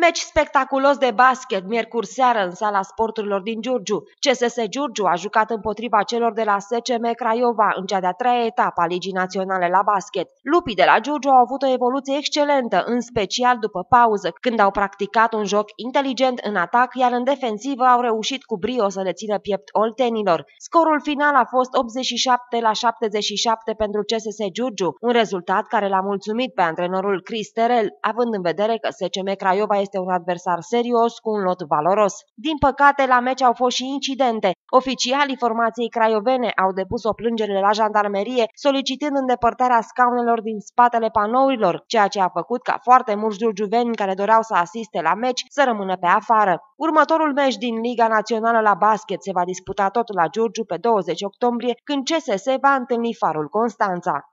Meci spectaculos de basket, miercuri seară în sala sporturilor din Giurgiu. CSS Giurgiu a jucat împotriva celor de la SCM Craiova în cea de-a treia etapă a Ligii Naționale la basket. Lupii de la Giurgiu au avut o evoluție excelentă, în special după pauză, când au practicat un joc inteligent în atac, iar în defensivă au reușit cu brio să le țină piept oltenilor. Scorul final a fost 87 la 77 pentru CSS Giurgiu, un rezultat care l-a mulțumit pe antrenorul Chris Terel, având în vedere că SCM Craiova este este un adversar serios cu un lot valoros. Din păcate, la meci au fost și incidente. Oficialii formației craiovene au depus o plângere la jandarmerie, solicitând îndepărtarea scaunelor din spatele panourilor, ceea ce a făcut ca foarte mulți giurgiuveni care doreau să asiste la meci să rămână pe afară. Următorul meci din Liga Națională la basket se va disputa tot la Giurgiu pe 20 octombrie, când CSS va întâlni Farul Constanța.